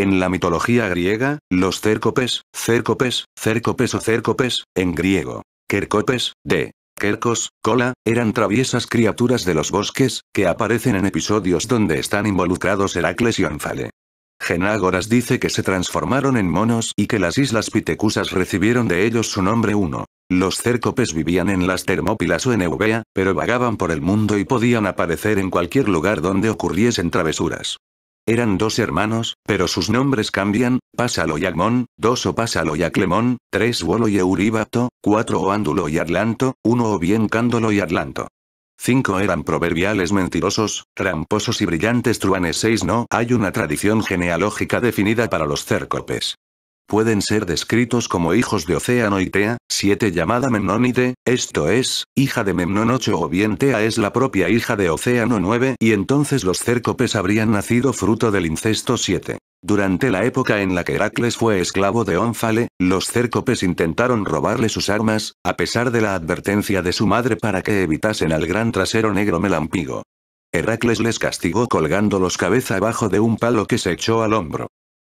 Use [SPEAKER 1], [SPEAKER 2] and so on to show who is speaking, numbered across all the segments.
[SPEAKER 1] En la mitología griega, los cércopes, cércopes, cércopes o cércopes, en griego, kercopes, de Kerkos, Cola, eran traviesas criaturas de los bosques, que aparecen en episodios donde están involucrados Heracles y Anfale. Genágoras dice que se transformaron en monos y que las islas Pitecusas recibieron de ellos su nombre uno. Los cércopes vivían en las Termópilas o en Eubea, pero vagaban por el mundo y podían aparecer en cualquier lugar donde ocurriesen travesuras. Eran dos hermanos, pero sus nombres cambian, Pásalo y Agmón, dos o Pásalo y Aclemón, tres Wolo y Euríbato, cuatro Ándulo y Atlanto, uno o bien Cándolo y Atlanto. Cinco eran proverbiales mentirosos, tramposos y brillantes truanes. Seis no hay una tradición genealógica definida para los cércopes pueden ser descritos como hijos de Océano y Tea, 7 llamada Memnónide, esto es, hija de Memnon 8 o bien Tea es la propia hija de Océano 9 y entonces los cércopes habrían nacido fruto del incesto 7. Durante la época en la que Heracles fue esclavo de Onfale, los cércopes intentaron robarle sus armas, a pesar de la advertencia de su madre para que evitasen al gran trasero negro melampigo. Heracles les castigó colgándolos cabeza abajo de un palo que se echó al hombro.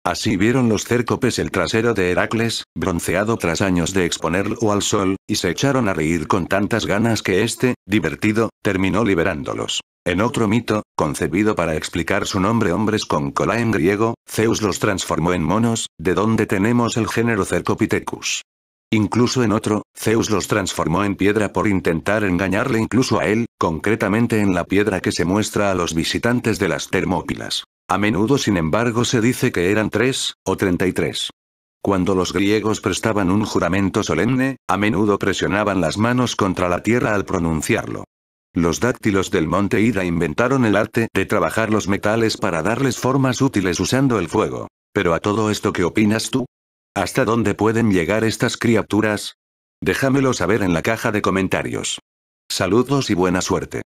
[SPEAKER 1] Así vieron los cércopes el trasero de Heracles, bronceado tras años de exponerlo al sol, y se echaron a reír con tantas ganas que éste, divertido, terminó liberándolos. En otro mito, concebido para explicar su nombre hombres con cola en griego, Zeus los transformó en monos, de donde tenemos el género Cercopithecus. Incluso en otro, Zeus los transformó en piedra por intentar engañarle incluso a él, concretamente en la piedra que se muestra a los visitantes de las Termópilas. A menudo sin embargo se dice que eran tres, o treinta y tres. Cuando los griegos prestaban un juramento solemne, a menudo presionaban las manos contra la tierra al pronunciarlo. Los dáctilos del monte Ida inventaron el arte de trabajar los metales para darles formas útiles usando el fuego. Pero a todo esto ¿qué opinas tú? ¿Hasta dónde pueden llegar estas criaturas? Déjamelo saber en la caja de comentarios. Saludos y buena suerte.